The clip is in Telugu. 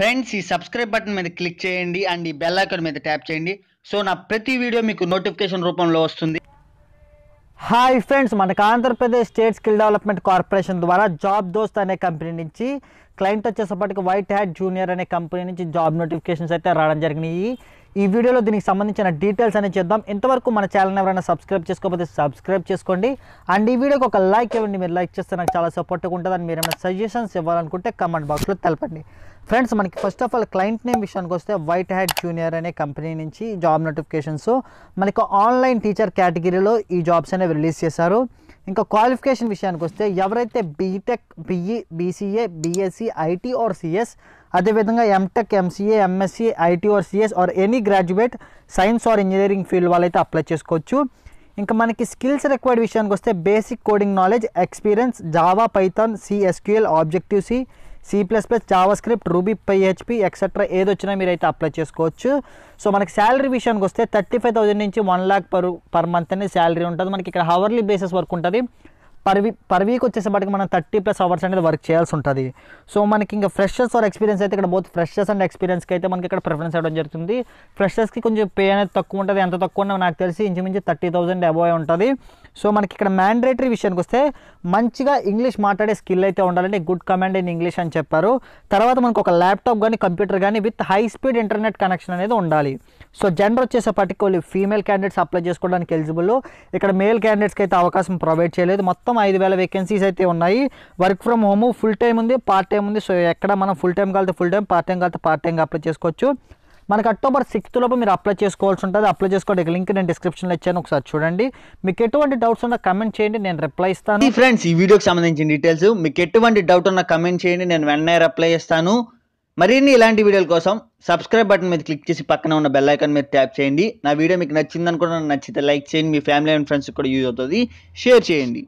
ఫ్రెండ్స్ ఈ సబ్స్క్రైబ్ బటన్ మీద క్లిక్ చేయండి అండ్ ఈ బెల్ ఐకాన్ మీద ట్యాప్ చేయండి సో నా ప్రతి వీడియో మీకు నోటిఫికేషన్ రూపంలో వస్తుంది హాయ్ ఫ్రెండ్స్ మనకు Andhra Pradesh state skill development corporation ద్వారా జాబ్ దోస్త్ అనే కంపెనీ నుంచి క్లయింట్ వచ్చేసప్పటికి వైట్ హ్యాట్ జూనియర్ అనే కంపెనీ నుంచి జాబ్ నోటిఫికేషన్స్ అయితే రావడం జరిగినాయి ఈ వీడియోలో దీనికి సంబంధించిన డీటెయిల్స్ అనేది చేద్దాం ఇంతవరకు మన ఛానల్ ఎవరైనా సబ్స్క్రైబ్ చేసుకోకపోతే సబ్స్క్రైబ్ చేసుకోండి అండ్ ఈ వీడియోకి ఒక లైక్ ఇవ్వండి మీరు లైక్ చేస్తే నాకు చాలా సపోర్ట్గా ఉంటుంది అని మీరు ఏమైనా సజెషన్స్ ఇవ్వాలనుకుంటే కమెంట్ బాక్స్లో తెలపండి ఫ్రెండ్స్ మనకి first of all client name విషయానికి వస్తే వైట్ హ్యాడ్ జూనియర్ అనే కంపెనీ నుంచి జాబ్ నోటిఫికేషన్స్ మనకు ఆన్లైన్ టీచర్ కేటగిరీలో ఈ జాబ్స్ అనేవి రిలీజ్ చేశారు ఇంకా క్వాలిఫికేషన్ విషయానికి వస్తే ఎవరైతే BTech BE BCA BSc IT or CS అదేవిధంగా MTech MCA MSc IT or CS or any graduate science or engineering field వాళ్ళైతే అప్లై చేసుకోవచ్చు ఇంకా మనకి స్కిల్స్ రిక్వైర్డ్ విషయానికి వస్తే basic coding knowledge experience Java Python CSQL objective C C plus plus JavaScript Ruby PHP etcetera ఏది వచ్చినా మీరైతే అప్లై చేసుకోవచ్చు సో మనకి శాలరీ విషయానికి వస్తే థర్టీ ఫైవ్ థౌసండ్ నుంచి one lakh per per month అనేది శాలరీ ఉంటుంది మనకి ఇక్కడ హవర్లీ బేసిస్ వర్క్ ఉంటుంది పర్ వీ పర్ వీక్ వచ్చేసేపటికి మనం థర్టీ ప్లస్ అవర్స్ అనేది వర్క్ చేయాల్సి ఉంటుంది సో మనకి ఇంకా ఫ్రెషర్స్ ఆర్ ఎక్స్పీరియన్స్ అయితే ఇక్కడ బోత్ ఫ్రెషర్స్ అండ్ ఎక్స్పీరియన్స్కి అయితే మనకి ఇక్కడ ప్రిఫరెన్స్ ఇవ్వడం జరుగుతుంది ఫ్రెషర్స్కి కొంచెం పే అనేది తక్కువ ఉంటుంది ఎంత తక్కువ నాకు తెలిసి ఇంచుమించు థర్టీ థౌసండ్ అబోవ్ ఉంటుంది సో మనకి ఇక్కడ మ్యాండేటరీ విషయానికి వస్తే మంచిగా ఇంగ్లీష్ మాట్లాడే స్కిల్ అయితే ఉండాలంటే గుడ్ కమాండ్ ఇన్ ఇంగ్లీష్ అని చెప్పారు తర్వాత మనకు ఒక ల్యాప్టాప్ కానీ కంప్యూటర్ కానీ with high speed internet connection అనేది ఉండాలి సో జెండర్ వచ్చేసప్పటికి వాళ్ళు ఫీమేల్ క్యాండిడేట్స్ అప్లై చేసుకోవడానికి ఎలిజిబుల్ ఇక్కడ మేల్ క్యాండిడేట్స్కి అయితే అవకాశం ప్రొవైడ్ చేయలేదు మొత్తం ఐదు వేల వేకెన్సీస్ అయితే ఉన్నాయి work from home full time ఉంది పార్ట్ టైం ఉంది సో ఎక్కడ మనం ఫుల్ టైం కలితే ఫుల్ టైం పార్ట్ టైం కలితే పార్ట్ టైంగా అప్లై చేసుకోవచ్చు మనకు అక్టోబర్ సిక్స్త్ లోపు మీరు అప్లై చేసుకోవాల్సి ఉంటుంది అప్లై చేసుకోవడానికి లింక్ నేను డిస్క్రిప్షన్లో ఇచ్చాను ఒకసారి చూడండి మీకు ఎటువంటి డౌట్స్ ఉన్నా కమెంట్ చేయండి నేను రిప్లై ఇస్తాను ఫ్రెండ్స్ ఈ వీడియోకి సంబంధించిన డీటెయిల్స్ మీకు ఎటువంటి డౌట్ ఉన్నా కమెంట్ చేయండి నేను వెంటనే రిప్లై చేస్తాను మరిన్ని ఇలాంటి వీడియోల కోసం సబ్స్క్రైబ్ బటన్ మీద క్లిక్ చేసి పక్కన ఉన్న బెల్ ఐకాన్ మీద ట్యాప్ చేయండి నా వీడియో మీకు నచ్చిందనుకున్నా నచ్చితే లైక్ చేయండి మీ ఫ్యామిలీ అండ్ ఫ్రెండ్స్ కూడా యూజ్ అవుతుంది షేర్ చేయండి